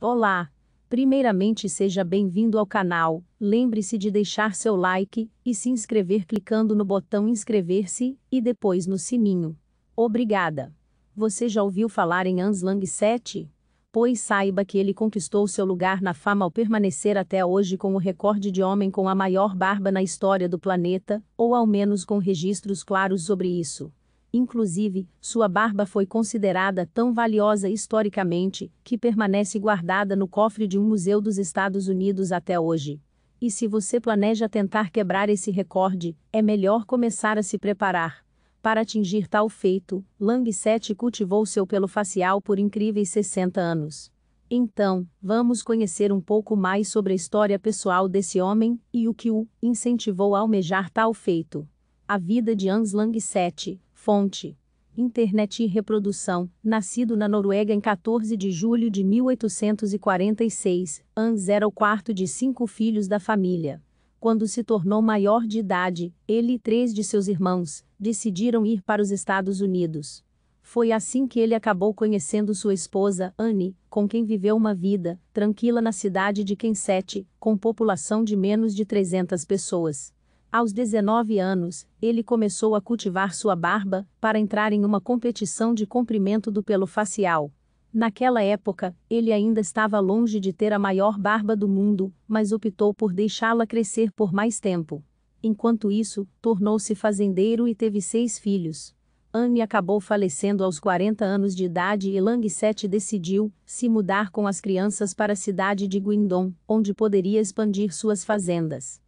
Olá! Primeiramente seja bem-vindo ao canal, lembre-se de deixar seu like e se inscrever clicando no botão inscrever-se e depois no sininho. Obrigada! Você já ouviu falar em Anslang 7? Pois saiba que ele conquistou seu lugar na fama ao permanecer até hoje com o recorde de homem com a maior barba na história do planeta, ou ao menos com registros claros sobre isso. Inclusive, sua barba foi considerada tão valiosa historicamente que permanece guardada no cofre de um museu dos Estados Unidos até hoje. E se você planeja tentar quebrar esse recorde, é melhor começar a se preparar. Para atingir tal feito, Lang7 cultivou seu pelo facial por incríveis 60 anos. Então, vamos conhecer um pouco mais sobre a história pessoal desse homem e o que o incentivou a almejar tal feito. A vida de Hans Lang 7, Fonte: Internet e Reprodução, nascido na Noruega em 14 de julho de 1846, Hans era o quarto de cinco filhos da família. Quando se tornou maior de idade, ele e três de seus irmãos decidiram ir para os Estados Unidos. Foi assim que ele acabou conhecendo sua esposa, Anne, com quem viveu uma vida tranquila na cidade de Kensett, com população de menos de 300 pessoas. Aos 19 anos, ele começou a cultivar sua barba para entrar em uma competição de comprimento do pelo facial. Naquela época, ele ainda estava longe de ter a maior barba do mundo, mas optou por deixá-la crescer por mais tempo. Enquanto isso, tornou-se fazendeiro e teve seis filhos. Anne acabou falecendo aos 40 anos de idade e Langset decidiu se mudar com as crianças para a cidade de Guindon, onde poderia expandir suas fazendas.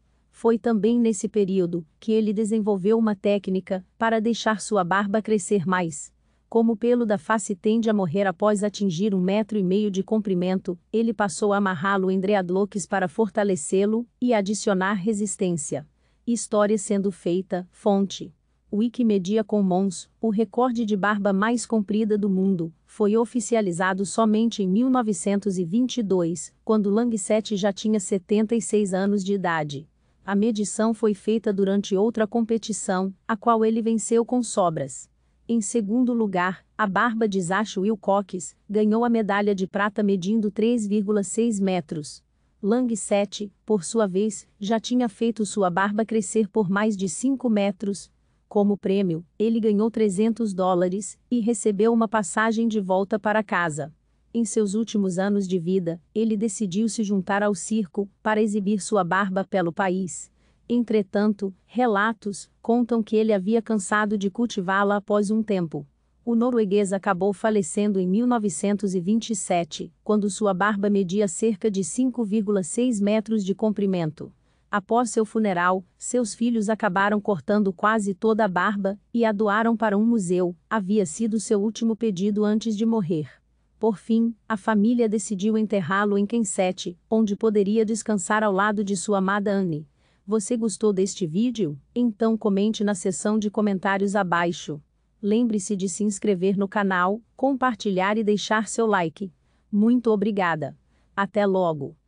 Foi também nesse período que ele desenvolveu uma técnica para deixar sua barba crescer mais. Como o pelo da face tende a morrer após atingir um metro e meio de comprimento, ele passou a amarrá-lo em dreadlocks para fortalecê-lo e adicionar resistência. História sendo feita, fonte. Wikimedia Commons, o recorde de barba mais comprida do mundo, foi oficializado somente em 1922, quando Langset já tinha 76 anos de idade a medição foi feita durante outra competição, a qual ele venceu com sobras. Em segundo lugar, a barba de Zach Wilcox ganhou a medalha de prata medindo 3,6 metros. Lang 7, por sua vez, já tinha feito sua barba crescer por mais de 5 metros. Como prêmio, ele ganhou 300 dólares e recebeu uma passagem de volta para casa. Em seus últimos anos de vida, ele decidiu se juntar ao circo para exibir sua barba pelo país. Entretanto, relatos contam que ele havia cansado de cultivá-la após um tempo. O norueguês acabou falecendo em 1927, quando sua barba media cerca de 5,6 metros de comprimento. Após seu funeral, seus filhos acabaram cortando quase toda a barba e a doaram para um museu, havia sido seu último pedido antes de morrer. Por fim, a família decidiu enterrá-lo em Kensete, onde poderia descansar ao lado de sua amada Anne. Você gostou deste vídeo? Então comente na seção de comentários abaixo. Lembre-se de se inscrever no canal, compartilhar e deixar seu like. Muito obrigada. Até logo!